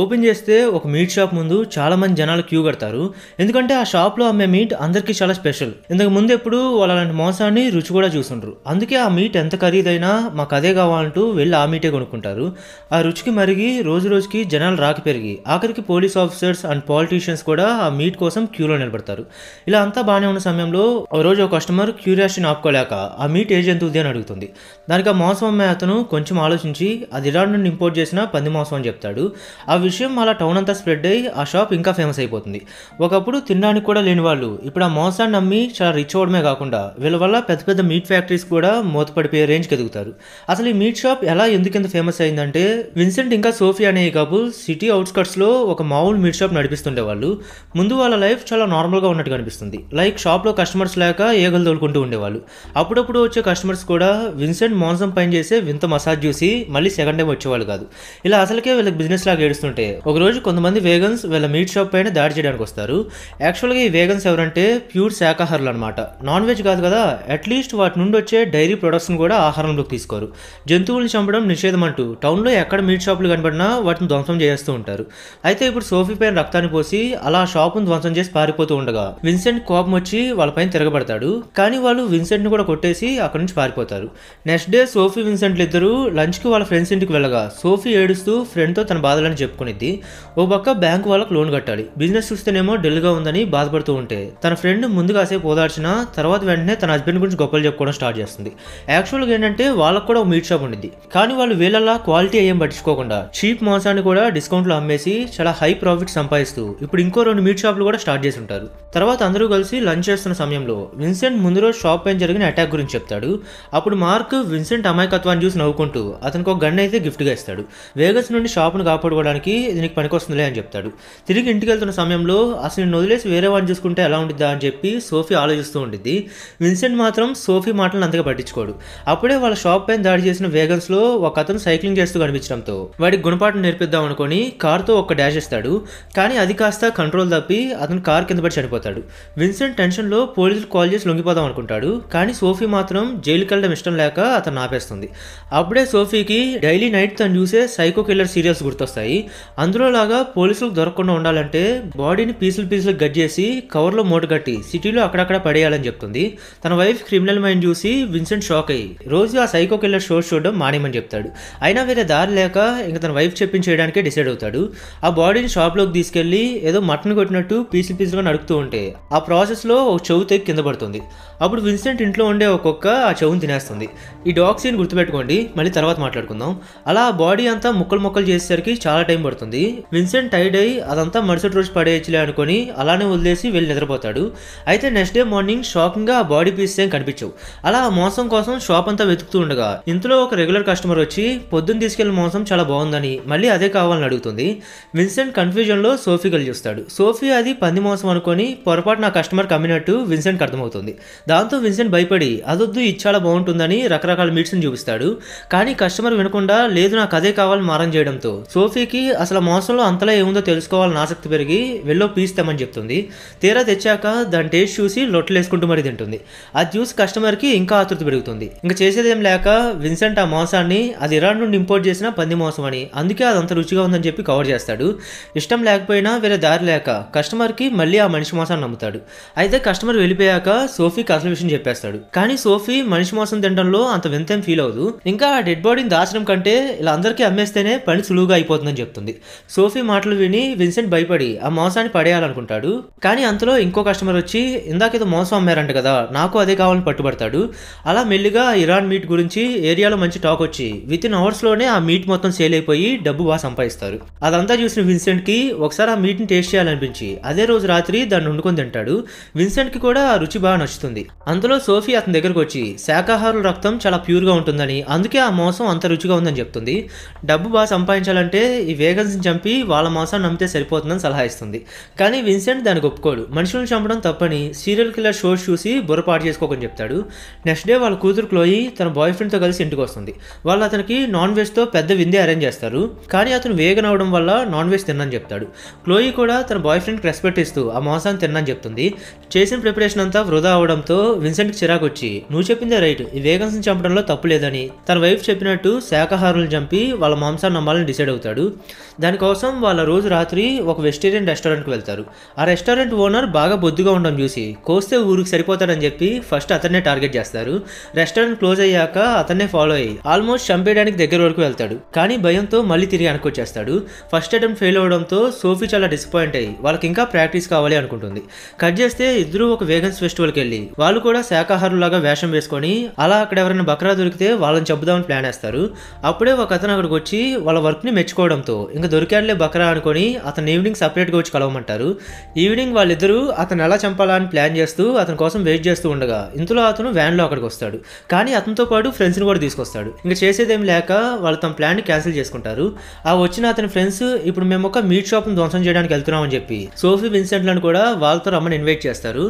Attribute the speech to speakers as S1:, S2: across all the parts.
S1: open చేస్తే ఒక meet shop ముందు చాలా మంది జనాలు క్యూ కడతారు ఎందుకంటే ఆ షాప్లో అమ్మే మీట్ అందరికీ చాలా స్పెషల్ ఇంతకు ముందు ఎప్పుడు వాళ్ళు అలాంటి మోసాన్ని రుచి కూడా చూసుండ్రు అందుకే ఆ మీట్ ఎంత ఖరీదైనా మాకు అదే కావాలంటూ వెళ్ళి ఆ మీటే కొనుక్కుంటారు ఆ రుచికి మరిగి రోజు రోజుకి జనాలు రాక పెరిగి ఆఖరికి పోలీస్ ఆఫీసర్స్ అండ్ పాలిటీషియన్స్ కూడా ఆ మీట్ కోసం క్యూలో నిలబడతారు ఇలా అంతా బాగానే ఉన్న సమయంలో ఓ రోజు ఒక కస్టమర్ క్యూరియాసిటీని ఆపుకోలేక ఆ మీట్ ఏజ్ ఎంత ఉంది అని అడుగుతుంది దానికి ఆ మోసం అమ్మే అతను కొంచెం ఆలోచించి అది ఇలా నుండి ఇంపోర్ట్ చేసిన పంది మోసం అని చెప్తాడు ఆ విషయం అలా టౌన్ అంతా స్ప్రెడ్ అయ్యి ఆ షాప్ ఇంకా ఫేమస్ అయిపోతుంది ఒకప్పుడు తినడానికి కూడా లేని వాళ్ళు ఇప్పుడు ఆ మోసాన్ని నమ్మి చాలా రిచ్ అవ్వడమే కాకుండా వీళ్ళ వల్ల పెద్ద పెద్ద మీట్ ఫ్యాక్టరీస్ కూడా మూతపడిపోయే రేంజ్కి ఎదుగుతారు అసలు ఈ మీట్ షాప్ ఎలా ఎందుకింత ఫేమస్ అయిందంటే విన్సెంట్ ఇంకా సోఫీ అనే కపుల్ సిటీ అవుట్స్కట్స్లో ఒక మామూలు మీట్ షాప్ నడిపిస్తుండే వాళ్ళు ముందు వాళ్ళ లైఫ్ చాలా నార్మల్గా ఉన్నట్టు కనిపిస్తుంది లైక్ షాప్లో కస్టమర్స్ లేక ఏగలు తోలుకుంటూ ఉండేవాళ్ళు అప్పుడప్పుడు వచ్చే కస్టమర్స్ కూడా విన్సెంట్ మాంసం పైన చేసే వింత మసాజ్ చూసి మళ్ళీ సెకండ్ టైం వచ్చేవాళ్ళు కాదు ఇలా అసలుకే వీళ్ళకి బిజినెస్ లాగా ఏడుస్తూ చేస్తుంటే ఒకరోజు కొంతమంది వేగన్స్ వీళ్ళ మీట్ షాప్ పైన దాడి చేయడానికి వస్తారు యాక్చువల్గా ఈ వేగన్స్ ఎవరంటే ప్యూర్ శాకాహారులు అనమాట నాన్ వెజ్ కాదు కదా అట్లీస్ట్ వాటి నుండి వచ్చే డైరీ ప్రొడక్ట్స్ని కూడా ఆహారంలోకి తీసుకోరు జంతువులను చంపడం నిషేధం అంటూ టౌన్లో ఎక్కడ మీట్ షాపులు కనబడినా వాటిని ధ్వంసం చేస్తూ ఉంటారు అయితే ఇప్పుడు సోఫీ పైన రక్తాన్ని పోసి అలా షాపును ధ్వంసం చేసి పారిపోతూ ఉండగా విన్సెంట్ కోపం వచ్చి వాళ్ళపైన తిరగబడతాడు కానీ వాళ్ళు విన్సెంట్ని కూడా కొట్టేసి అక్కడి నుంచి పారిపోతారు నెక్స్ట్ డే సోఫీ విన్సెంట్లు ఇద్దరు లంచ్కి వాళ్ళ ఫ్రెండ్స్ ఇంటికి వెళ్ళగా సోఫీ ఏడుస్తూ ఫ్రెండ్తో తన బాధలని చెప్పి చెప్పుకునిద్ది ఓ పక్క బ్యాంకు వాళ్ళకు లోన్ కట్టాలి బిజినెస్ చూస్తేనేమో డల్గా ఉందని బాధపడుతూ ఉంటే తన ఫ్రెండ్ ముందు కాసేపు ఓదార్చిన తర్వాత వెంటనే తన హస్బెండ్ గురించి గొప్పలు చెప్పుకోవడం స్టార్ట్ చేస్తుంది యాక్చువల్గా ఏంటంటే వాళ్ళకు కూడా ఒక మీట్ షాప్ ఉండింది కానీ వాళ్ళు వీళ్ళలా క్వాలిటీ ఏం పట్టించుకోకుండా చీప్ మాంసాన్ని కూడా డిస్కౌంట్లో అమ్మేసి చాలా హై ప్రాఫిట్ సంపాదిస్తూ ఇప్పుడు ఇంకో రెండు మీట్ షాప్లు కూడా స్టార్ట్ చేసి ఉంటారు తర్వాత అందరూ కలిసి లంచ్ చేస్తున్న సమయంలో విన్సెంట్ ముందు రోజు షాప్ పైన జరిగిన అటాక్ గురించి చెప్తాడు అప్పుడు మార్క్ విన్సెంట్ అమాయకత్వాన్ని చూసి నవ్వుకుంటూ అతనికి ఒక గన్ అయితే గిఫ్ట్గా ఇస్తాడు వేగస్ నుండి షాప్ను కాపాడుకోవడానికి వాడికి దీనికి పనికొస్తుందిలే అని చెప్తాడు తిరిగి ఇంటికి వెళ్తున్న సమయంలో అసలు నేను వదిలేసి వేరే వాడిని చూసుకుంటే ఎలా ఉండిద్దా అని చెప్పి సోఫీ ఆలోచిస్తూ ఉండిద్ది విన్సెంట్ మాత్రం సోఫీ మాటలను అంతగా పట్టించుకోడు అప్పుడే వాళ్ళ షాప్ పైన దాడి చేసిన వేగన్స్లో ఒక అతను సైక్లింగ్ చేస్తూ కనిపించడంతో వాడికి గుణపాఠం నేర్పిద్దాం అనుకుని కార్తో ఒక డాష్ ఇస్తాడు కానీ అది కాస్త కంట్రోల్ తప్పి అతను కార్ కింద పడి చనిపోతాడు విన్సెంట్ టెన్షన్లో పోలీసులు కాల్ చేసి లొంగిపోదాం అనుకుంటాడు కానీ సోఫీ మాత్రం జైలుకి వెళ్ళడం ఇష్టం లేక అతను ఆపేస్తుంది అప్పుడే సోఫీకి డైలీ నైట్ తను చూసే సైకో కిల్లర్ సీరియల్స్ గుర్తొస్తాయి అందులో లాగా పోలీసులకు దొరకకుండా ఉండాలంటే బాడీని పీసులు పీసులు గట్ చేసి కవర్లో కట్టి సిటీలో అక్కడక్కడ పడేయాలని చెప్తుంది తన వైఫ్ క్రిమినల్ మైండ్ చూసి విన్సెంట్ షాక్ అయ్యి రోజు ఆ సైకో కిల్లర్ షోస్ చూడడం మానేమని చెప్తాడు అయినా వేరే దారి లేక ఇంకా తన వైఫ్ చెప్పించేయడానికే డిసైడ్ అవుతాడు ఆ బాడీని షాప్లోకి తీసుకెళ్లి ఏదో మటన్ కొట్టినట్టు పీసులు పీసులుగా నడుపుతూ ఉంటే ఆ ప్రాసెస్లో ఒక చెవు తెగి కింద పడుతుంది అప్పుడు విన్సెంట్ ఇంట్లో ఉండే ఒక్కొక్క ఆ చెవుని తినేస్తుంది ఈ డాక్సీని గుర్తుపెట్టుకోండి మళ్ళీ తర్వాత మాట్లాడుకుందాం అలా ఆ బాడీ అంతా ముక్కలు ముక్కలు చేసేసరికి చాలా టైం పడుతుంది విన్సెంట్ టైడ్ అయి అదంతా మరుసటి రోజు పడేయచ్చులే అనుకుని అలానే వదిలేసి వెళ్ళి నిద్రపోతాడు అయితే నెక్స్ట్ డే మార్నింగ్ షాకింగ్ గా బాడీ పీస్ ఏం కనిపించవు అలా ఆ మోసం కోసం షాప్ అంతా వెతుకుతూ ఉండగా ఇంతలో ఒక రెగ్యులర్ కస్టమర్ వచ్చి పొద్దున్న తీసుకెళ్లి మోసం చాలా బాగుందని మళ్ళీ అదే కావాలని అడుగుతుంది విన్సెంట్ లో సోఫీ కలిసి చూస్తాడు సోఫీ అది పంది మోసం అనుకొని పొరపాటు నా కస్టమర్ కమ్మినట్టు విన్సెంట్ అర్థమవుతుంది దాంతో విన్సెంట్ భయపడి అదొద్దు ఇది చాలా బాగుంటుందని రకరకాల మీట్స్ చూపిస్తాడు కానీ కస్టమర్ వినకుండా లేదు నాకు అదే కావాలని మారం చేయడంతో సోఫీకి అసలు మోసంలో అంతలా ఏముందో తెలుసుకోవాలని ఆసక్తి పెరిగి వెళ్ళో పీస్తామని చెప్తుంది తీరా తెచ్చాక దాని టేస్ట్ చూసి లొట్టలేసుకుంటూ మరీ తింటుంది అది చూసి కస్టమర్కి ఇంకా ఆతృతి పెరుగుతుంది ఇంకా చేసేదేం లేక విన్సెంట్ ఆ మాంసాన్ని అది ఇరాన్ నుండి ఇంపోర్ట్ చేసిన పంది మాంసం అని అందుకే అది అంత రుచిగా ఉందని చెప్పి కవర్ చేస్తాడు ఇష్టం లేకపోయినా వేరే దారి లేక కస్టమర్కి మళ్ళీ ఆ మనిషి మోసాన్ని నమ్ముతాడు అయితే కస్టమర్ వెళ్ళిపోయాక సోఫీకి అసలు విషయం చెప్పేస్తాడు కానీ సోఫీ మనిషి మాంసం తినడంలో అంత వింతేం ఫీల్ అవదు ఇంకా ఆ డెడ్ బాడీని దాచడం కంటే ఇలా అందరికీ అమ్మేస్తేనే పని సులువుగా అయిపోతుందని చెప్తుంది వస్తుంది సోఫీ మాటలు విని విన్సెంట్ భయపడి ఆ మోసాన్ని పడేయాలనుకుంటాడు కానీ అంతలో ఇంకో కస్టమర్ వచ్చి ఇందాకేదో మోసం అమ్మారంట కదా నాకు అదే కావాలని పట్టుబడతాడు అలా మెల్లిగా ఇరాన్ మీట్ గురించి ఏరియాలో మంచి టాక్ వచ్చి విత్ ఇన్ అవర్స్లోనే ఆ మీట్ మొత్తం సేల్ అయిపోయి డబ్బు బాగా సంపాదిస్తారు అదంతా చూసిన విన్సెంట్కి ఒకసారి ఆ మీట్ని టేస్ట్ చేయాలనిపించి అదే రోజు రాత్రి దాన్ని వండుకొని తింటాడు విన్సెంట్కి కూడా ఆ రుచి బాగా నచ్చుతుంది అందులో సోఫీ అతని దగ్గరకు వచ్చి శాకాహారుల రక్తం చాలా ప్యూర్గా ఉంటుందని అందుకే ఆ మోసం అంత రుచిగా ఉందని చెప్తుంది డబ్బు బాగా సంపాదించాలంటే ఈ డ్రేగన్స్ని చంపి వాళ్ళ మాంసాన్ని నమ్మితే సరిపోతుందని సలహా ఇస్తుంది కానీ విన్సెంట్ దానికి ఒప్పుకోడు మనుషులను చంపడం తప్పని సీరియల్ కిల్లర్ షోస్ చూసి బుర్రపాటు చేసుకోకని చెప్తాడు నెక్స్ట్ డే వాళ్ళ కూతురు క్లోయి తన బాయ్ ఫ్రెండ్తో కలిసి ఇంటికి వస్తుంది వాళ్ళు అతనికి నాన్ వెజ్తో పెద్ద విందే అరేంజ్ చేస్తారు కానీ అతను వేగన్ అవడం వల్ల నాన్ వెజ్ తిన్నని చెప్తాడు క్లోయి కూడా తన బాయ్ ఫ్రెండ్కి రెస్పెక్ట్ ఇస్తూ ఆ మాంసాన్ని తిన్నని చెప్తుంది చేసిన ప్రిపరేషన్ అంతా వృధా అవడంతో విన్సెంట్కి చిరాకు వచ్చి నువ్వు చెప్పిందే రైట్ ఈ వేగన్స్ని చంపడంలో తప్పు లేదని తన వైఫ్ చెప్పినట్టు శాఖాహారులు చంపి వాళ్ళ మాంసాన్ని నమ్మాలని డిసైడ్ అవుతాడు దానికోసం వాళ్ళ రోజు రాత్రి ఒక వెజిటేరియన్ రెస్టారెంట్కి వెళ్తారు ఆ రెస్టారెంట్ ఓనర్ బాగా బొద్దుగా ఉండడం చూసి కోస్తే ఊరికి సరిపోతాడని చెప్పి ఫస్ట్ అతన్నే టార్గెట్ చేస్తారు రెస్టారెంట్ క్లోజ్ అయ్యాక అతన్నే ఫాలో అయ్యి ఆల్మోస్ట్ చంపేయడానికి దగ్గర వరకు వెళ్తాడు కానీ భయంతో మళ్ళీ తిరిగి అనుకొచ్చేస్తాడు ఫస్ట్ అటెంప్ట్ ఫెయిల్ అవడంతో సోఫీ చాలా డిసప్పాయింట్ అయ్యి వాళ్ళకి ఇంకా ప్రాక్టీస్ కావాలి అనుకుంటుంది కట్ చేస్తే ఇద్దరు ఒక వేగన్స్ ఫెస్టివల్కి వెళ్ళి వాళ్ళు కూడా శాకాహారులాగా వేషం వేసుకొని అలా అక్కడ ఎవరైనా బక్రా దొరికితే వాళ్ళని చెబుదామని ప్లాన్ వేస్తారు అప్పుడే ఒక అతను అక్కడికి వచ్చి వాళ్ళ వర్క్ని మెచ్చుకోవడంతో ఇంక దొరికాడులే బక్రా అనుకొని అతను ఈవినింగ్ సపరేట్గా వచ్చి కలవమంటారు ఈవినింగ్ వాళ్ళిద్దరూ అతను ఎలా చంపాలని ప్లాన్ చేస్తూ అతని కోసం వెయిట్ చేస్తూ ఉండగా ఇంతలో అతను వ్యాన్లో అక్కడికి వస్తాడు కానీ అతనితో పాటు ఫ్రెండ్స్ని కూడా తీసుకొస్తాడు ఇంకా చేసేదేం లేక వాళ్ళు తమ ప్లాన్ని క్యాన్సిల్ చేసుకుంటారు ఆ వచ్చిన అతని ఫ్రెండ్స్ ఇప్పుడు మేము ఒక మీట్ షాప్ని ధ్వంసం చేయడానికి వెళ్తున్నామని చెప్పి సోఫీ విన్సెంట్లను కూడా వాళ్ళతో రమ్మని ఇన్వైట్ చేస్తారు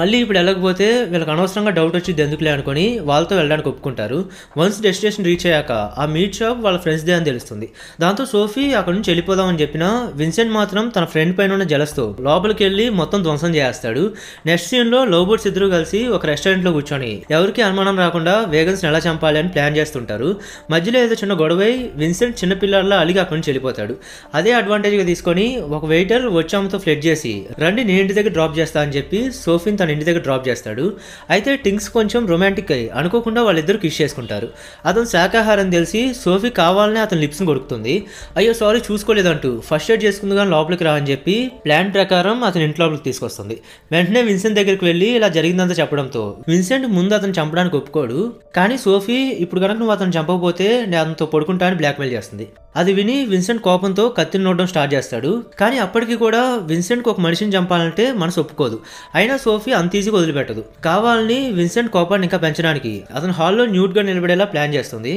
S1: మళ్ళీ ఇప్పుడు వెళ్ళకపోతే వీళ్ళకి అనవసరంగా డౌట్ వచ్చింది ఎందుకులే అనుకొని వాళ్ళతో వెళ్ళడానికి ఒప్పుకుంటారు వన్స్ డెస్టినేషన్ రీచ్ అయ్యాక ఆ మీట్ షాప్ వాళ్ళ ఫ్రెండ్స్దే అని తెలుస్తుంది దాంతో సోఫీ అక్కడ నుంచి అని చెప్పినా విన్సెంట్ మాత్రం తన ఫ్రెండ్ పైన ఉన్న జలస్తో లోపలికి వెళ్ళి మొత్తం ధ్వంసం చేస్తాడు నెక్స్ట్ లో లోబోట్స్ ఇద్దరు కలిసి ఒక రెస్టారెంట్ లో కూర్చొని ఎవరికి అనుమానం రాకుండా వేగన్స్ ఎలా చంపాలి అని ప్లాన్ చేస్తుంటారు మధ్యలో ఏదో చిన్న గొడవ విన్సెంట్ చిన్నపిల్లల్లా అలిగి అక్కడి నుంచి వెళ్ళిపోతాడు అదే అడ్వాంటేజ్ గా తీసుకొని ఒక వెయిటర్ వచ్చామతో ఫ్లెట్ చేసి రండి నేను ఇంటి దగ్గర డ్రాప్ చేస్తా అని చెప్పి సోఫిన్ తన ఇంటి దగ్గర డ్రాప్ చేస్తాడు అయితే టింగ్స్ కొంచెం రొమాంటిక్ అయ్యి అనుకోకుండా వాళ్ళిద్దరు కిష్ చేసుకుంటారు అతను శాకాహారం తెలిసి సోఫీ కావాలనే అతను లిప్స్ కొడుకుతుంది అయ్యో సారీ చూసుకోలేదంటూ ఫస్ట్ ఎయిడ్ కానీ లోపలికి రా అని చెప్పి ప్లాన్ ప్రకారం అతని ఇంటి లోపలికి తీసుకొస్తుంది వెంటనే విన్సెంట్ దగ్గరికి వెళ్ళి ఇలా జరిగిందంతా చెప్పడంతో విన్సెంట్ ముందు అతను చంపడానికి ఒప్పుకోడు కానీ సోఫీ ఇప్పుడు కనుక నువ్వు అతను చంపకపోతే నేను అతనితో పడుకుంటా అని బ్లాక్మెయిల్ చేస్తుంది అది విని విన్సెంట్ కోపంతో కత్తిని నోడడం స్టార్ట్ చేస్తాడు కానీ అప్పటికి కూడా విన్సెంట్కి ఒక మనిషిని చంపాలంటే మనసు ఒప్పుకోదు అయినా సోఫీ అంత ఈజీగా వదిలిపెట్టదు కావాలని విన్సెంట్ కోపాన్ని ఇంకా పెంచడానికి అతను హాల్లో న్యూట్గా నిలబడేలా ప్లాన్ చేస్తుంది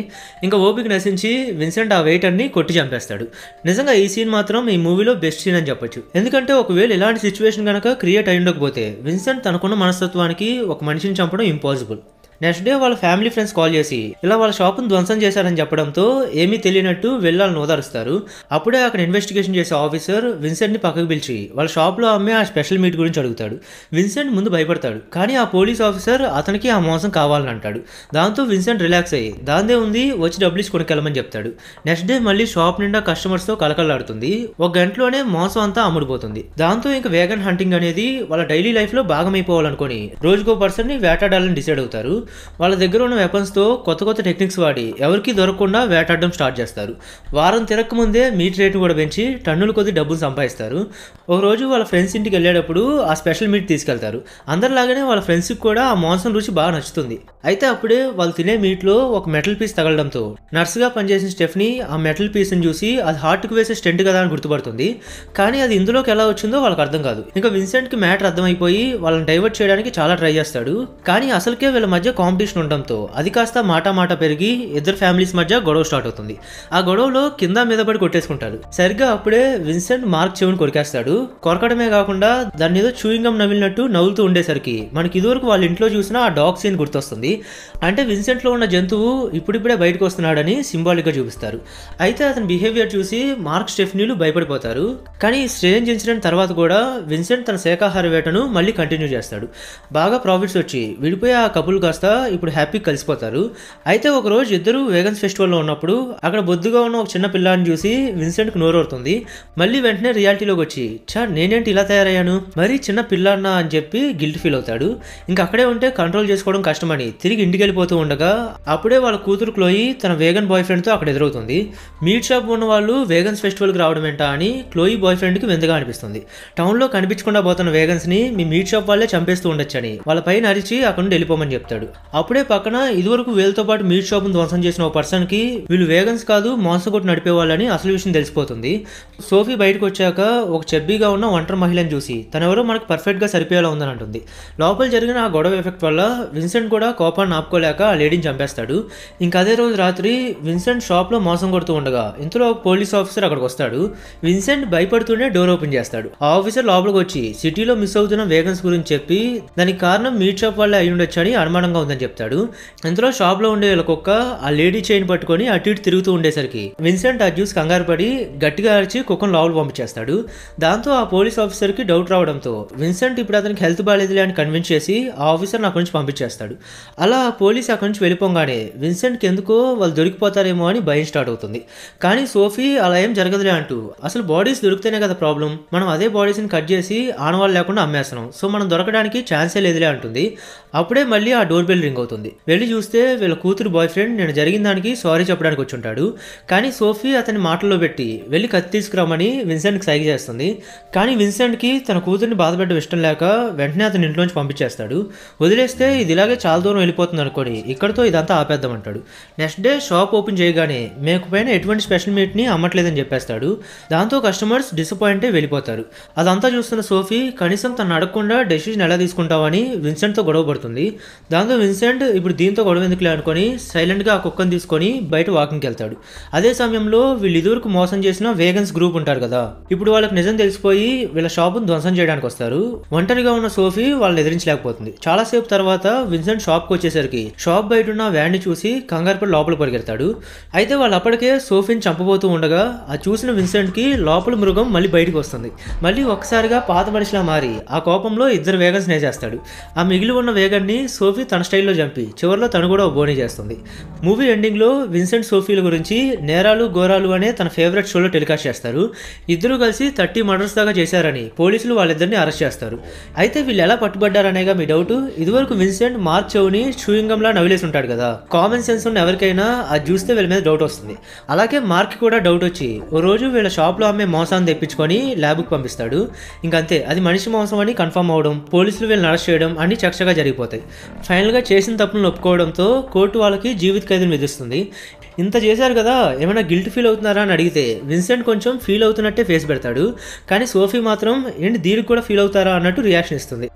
S1: ఇంకా ఓపిక నశించి విన్సెంట్ ఆ వెయిటర్ని కొట్టి చంపేస్తాడు నిజంగా ఈ సీన్ మాత్రం ఈ మూవీలో బెస్ట్ సీన్ అని చెప్పొచ్చు ఎందుకంటే ఒకవేళ ఇలాంటి సిచ్యువేషన్ కనుక క్రియేట్ అయి ఉండకపోతే విన్సెంట్ తనకున్న మనస్తత్వానికి ఒక మనిషిని చంపడం ఇంపాసిబుల్ నెక్స్ట్ డే వాళ్ళ ఫ్యామిలీ ఫ్రెండ్స్ కాల్ చేసి ఇలా వాళ్ళ షాప్ను ధ్వంసం చేశారని చెప్పడంతో ఏమీ తెలియనట్టు వెళ్ళాలని ఓదారుస్తారు అప్పుడే అక్కడ ఇన్వెస్టిగేషన్ చేసే ఆఫీసర్ విన్సెంట్ని పక్కకు పిలిచి వాళ్ళ షాప్లో అమ్మే ఆ స్పెషల్ మీట్ గురించి అడుగుతాడు విన్సెంట్ ముందు భయపడతాడు కానీ ఆ పోలీస్ ఆఫీసర్ అతనికి ఆ మోసం కావాలని అంటాడు దాంతో విన్సెంట్ రిలాక్స్ అయ్యి దాందే ఉంది వచ్చి డబ్బులు ఇచ్చి కొనుక్కెళ్ళమని చెప్తాడు నెక్స్ట్ డే మళ్ళీ షాప్ నిండా కస్టమర్స్తో కలకలాడుతుంది ఒక గంటలోనే మోసం అంతా అమ్ముడుపోతుంది దాంతో ఇంకా వేగన్ హంటింగ్ అనేది వాళ్ళ డైలీ లైఫ్లో భాగమైపోవాలనుకొని రోజుకో పర్సన్ని వేటాడాలని డిసైడ్ అవుతారు వాళ్ళ దగ్గర ఉన్న వెపన్స్తో కొత్త కొత్త టెక్నిక్స్ వాడి ఎవరికీ దొరకకుండా వేటాడడం స్టార్ట్ చేస్తారు వారం ముందే మీట్ రేటు కూడా పెంచి టన్నుల కొద్ది డబ్బులు సంపాదిస్తారు ఒకరోజు వాళ్ళ ఫ్రెండ్స్ ఇంటికి వెళ్ళేటప్పుడు ఆ స్పెషల్ మీట్ తీసుకెళ్తారు అందరిలాగానే వాళ్ళ ఫ్రెండ్స్కి కూడా ఆ మాంసం రుచి బాగా నచ్చుతుంది అయితే అప్పుడే వాళ్ళు తినే మీట్లో ఒక మెటల్ పీస్ తగలడంతో నర్స్గా పనిచేసిన స్టెఫ్ని ఆ మెటల్ పీస్ని చూసి అది హార్ట్కి వేసే స్టెంట్ కదా అని గుర్తుపడుతుంది కానీ అది ఇందులోకి ఎలా వచ్చిందో వాళ్ళకి అర్థం కాదు ఇంకా విన్సెంట్కి మ్యాటర్ అర్థమైపోయి వాళ్ళని డైవర్ట్ చేయడానికి చాలా ట్రై చేస్తాడు కానీ అసలుకే వీళ్ళ మధ్య కాంపిటీషన్ ఉండడంతో అది కాస్త మాట పెరిగి ఇద్దరు ఫ్యామిలీస్ మధ్య గొడవ స్టార్ట్ అవుతుంది ఆ గొడవలో కింద మీద పడి కొట్టేసుకుంటారు సరిగ్గా అప్పుడే విన్సెంట్ మార్క్ చెవుని కొరికేస్తాడు కొరకడమే కాకుండా దాని ఏదో చూయింగం నవ్విలినట్టు నవ్వులుతూ ఉండేసరికి మనకి ఇదివరకు వాళ్ళ ఇంట్లో చూసిన ఆ డాగ్ సీన్ గుర్తొస్తుంది అంటే విన్సెంట్లో ఉన్న జంతువు ఇప్పుడిప్పుడే బయటకు వస్తున్నాడని గా చూపిస్తారు అయితే అతని బిహేవియర్ చూసి మార్క్ స్టెఫ్నీలు భయపడిపోతారు కానీ స్ట్రేంజ్ ఇన్సిడెంట్ తర్వాత కూడా విన్సెంట్ తన శాఖాహార వేటను మళ్ళీ కంటిన్యూ చేస్తాడు బాగా ప్రాఫిట్స్ వచ్చి విడిపోయే ఆ కపుల్ కాస్త ఇప్పుడు హ్యాపీ కలిసిపోతారు అయితే ఒకరోజు ఇద్దరు వేగన్స్ ఫెస్టివల్లో ఉన్నప్పుడు అక్కడ బొద్దుగా ఉన్న ఒక చిన్న పిల్లాన్ని చూసి విన్సెంట్ కు నోరవుతుంది మళ్ళీ వెంటనే రియాలిటీలోకి వచ్చి చా నేనేంటి ఇలా తయారయ్యాను మరి చిన్న పిల్లాన్నా అని చెప్పి గిల్ట్ ఫీల్ అవుతాడు ఇంకా అక్కడే ఉంటే కంట్రోల్ చేసుకోవడం కష్టమని తిరిగి ఇంటికి వెళ్ళిపోతూ ఉండగా అప్పుడే వాళ్ళ కూతురు క్లోయి తన వేగన్ బాయ్ ఫ్రెండ్తో అక్కడ ఎదురవుతుంది మీట్ షాప్ ఉన్న వాళ్ళు వేగన్స్ ఫెస్టివల్ కి రావడం ఏంటా అని క్లోయి బాయ్ ఫ్రెండ్ కి వింతగా అనిపిస్తుంది టౌన్ లో కనిపించకుండా పోతున్న వేగన్స్ని మీ మీట్ షాప్ వాళ్ళే చంపేస్తూ ఉండొచ్చని వాళ్ళ పైన అరిచి అక్కడ నుండి వెళ్ళిపోమని చెప్తాడు అప్పుడే పక్కన ఇదివరకు వీళ్ళతో పాటు మీట్ ను ధ్వంసం చేసిన ఓ కి వీళ్ళు వేగన్స్ కాదు నడిపే నడిపేవాళ్ళని అసలు విషయం తెలిసిపోతుంది సోఫీ బయటకు వచ్చాక ఒక చెబ్బీగా ఉన్న ఒంటరి మహిళను చూసి తనెవరో మనకు పర్ఫెక్ట్ గా సరిపోయేలా ఉందని అంటుంది లోపల జరిగిన ఆ గొడవ ఎఫెక్ట్ వల్ల విన్సెంట్ కూడా కోపాన్ని ఆపుకోలేక ఆ లేడీని చంపేస్తాడు ఇంకా అదే రోజు రాత్రి విన్సెంట్ షాప్ లో మోసం కొడుతూ ఉండగా ఇంతలో ఒక పోలీస్ ఆఫీసర్ అక్కడికి వస్తాడు విన్సెంట్ భయపడుతూనే డోర్ ఓపెన్ చేస్తాడు ఆ ఆఫీసర్ లోపలికి వచ్చి సిటీలో మిస్ అవుతున్న వేగన్స్ గురించి చెప్పి దానికి కారణం మీట్ షాప్ వల్ల అయి ఉండొచ్చని అనుమానంగా దారుణంగా ఉందని చెప్తాడు షాప్ లో ఉండే కుక్క ఆ లేడీ చైన్ పట్టుకొని అటు ఇటు తిరుగుతూ ఉండేసరికి విన్సెంట్ ఆ జ్యూస్ కంగారు పడి గట్టిగా అరిచి కుక్కను లోపల పంపించేస్తాడు దాంతో ఆ పోలీస్ ఆఫీసర్ కి డౌట్ రావడంతో విన్సెంట్ ఇప్పుడు అతనికి హెల్త్ బాగాలేదులే అని కన్విన్స్ చేసి ఆ ఆఫీసర్ అక్కడి నుంచి పంపించేస్తాడు అలా పోలీస్ అక్కడి నుంచి వెళ్ళిపోగానే విన్సెంట్ కి ఎందుకో వాళ్ళు దొరికిపోతారేమో అని భయం స్టార్ట్ అవుతుంది కానీ సోఫీ అలా ఏం జరగదులే అంటూ అసలు బాడీస్ దొరికితేనే కదా ప్రాబ్లం మనం అదే బాడీస్ని కట్ చేసి ఆనవాళ్ళు లేకుండా అమ్మేస్తున్నాం సో మనం దొరకడానికి ఛాన్సే లేదులే అంటుంది అప్పుడే మళ్ళీ ఆ డోర్ బెల్ రింగ్ అవుతుంది వెళ్ళి చూస్తే వీళ్ళ కూతురు బాయ్ ఫ్రెండ్ నేను జరిగిన దానికి సారీ చెప్పడానికి వచ్చుంటాడు కానీ సోఫీ అతని మాటల్లో పెట్టి వెళ్ళి కత్తి తీసుకురామని విన్సెంట్కి సైగ చేస్తుంది కానీ విన్సెంట్కి తన కూతురిని బాధపెట్టడం ఇష్టం లేక వెంటనే అతని ఇంట్లోంచి పంపించేస్తాడు వదిలేస్తే ఇది ఇలాగే చాలా దూరం వెళ్ళిపోతుంది అనుకోని ఇక్కడతో ఇదంతా ఆపేద్దామంటాడు నెక్స్ట్ డే షాప్ ఓపెన్ చేయగానే మీకు పైన ఎటువంటి స్పెషల్ మీట్ని అమ్మట్లేదని చెప్పేస్తాడు దాంతో కస్టమర్స్ డిసప్పాయింట్ వెళ్ళిపోతారు అదంతా చూస్తున్న సోఫీ కనీసం తను అడగకుండా డెసిషన్ ఎలా తీసుకుంటావని విన్సెంట్తో గొడవ పడుతుంది దాంతో విన్సెంట్ ఇప్పుడు దీంతో గొడవ ఎందుకులే అనుకొని సైలెంట్గా ఆ కుక్కను తీసుకొని బయట వాకింగ్కి వెళ్తాడు అదే సమయంలో వీళ్ళిదురుకు మోసం చేసిన వేగన్స్ గ్రూప్ ఉంటారు కదా ఇప్పుడు వాళ్ళకి నిజం తెలిసిపోయి వీళ్ళ షాపును ధ్వంసం చేయడానికి వస్తారు ఒంటరిగా ఉన్న సోఫీ వాళ్ళని ఎదిరించలేకపోతుంది చాలాసేపు తర్వాత విన్సెంట్ షాప్కి వచ్చేసరికి షాప్ బయట ఉన్న వ్యాన్ని చూసి కంగారుపడి లోపల పరిగెడతాడు అయితే వాళ్ళు అప్పటికే సోఫీని చంపబోతూ ఉండగా ఆ చూసిన విన్సెంట్కి లోపల మృగం మళ్ళీ బయటకు వస్తుంది మళ్ళీ ఒకసారిగా పాత మనిషిలా మారి ఆ కోపంలో ఇద్దరు వేగన్స్ నేసేస్తాడు ఆ మిగిలి ఉన్న వేగన్ని సోఫీ తన స్టైల్లో చంపి చివరిలో తను కూడా ఓ బోనీ చేస్తుంది మూవీ ఎండింగ్లో విన్సెంట్ సోఫీల గురించి నేరాలు ఘోరాలు అనే తన ఫేవరెట్ షోలో టెలికాస్ట్ చేస్తారు ఇద్దరు కలిసి థర్టీ మర్డర్స్ దాకా చేశారని పోలీసులు వాళ్ళిద్దరిని అరెస్ట్ చేస్తారు అయితే వీళ్ళు ఎలా పట్టుబడ్డారనేగా మీ డౌట్ ఇదివరకు విన్సెంట్ మార్క్ చౌని షూయింగంలా నవిలేసి ఉంటాడు కదా కామన్ సెన్స్ ఉన్న ఎవరికైనా అది చూస్తే వీళ్ళ మీద డౌట్ వస్తుంది అలాగే మార్క్ కూడా డౌట్ వచ్చి ఓ రోజు వీళ్ళ షాప్లో అమ్మే మోసాన్ని తెప్పించుకొని ల్యాబ్కి పంపిస్తాడు ఇంకంతే అది మనిషి మోసం అని కన్ఫర్మ్ అవడం పోలీసులు వీళ్ళని అరెస్ట్ చేయడం అన్ని చక్కగా జరిగిపోతాయి ఫైనల్గా రీసెంట్గా చేసిన తప్పులను ఒప్పుకోవడంతో కోర్టు వాళ్ళకి జీవిత ఖైదును విధిస్తుంది ఇంత చేశారు కదా ఏమైనా గిల్ట్ ఫీల్ అవుతున్నారా అని అడిగితే విన్సెంట్ కొంచెం ఫీల్ అవుతున్నట్టే ఫేస్ పెడతాడు కానీ సోఫీ మాత్రం ఏంటి దీనికి కూడా ఫీల్ అవుతారా అన్నట్టు రియాక్షన్ ఇస్తుంది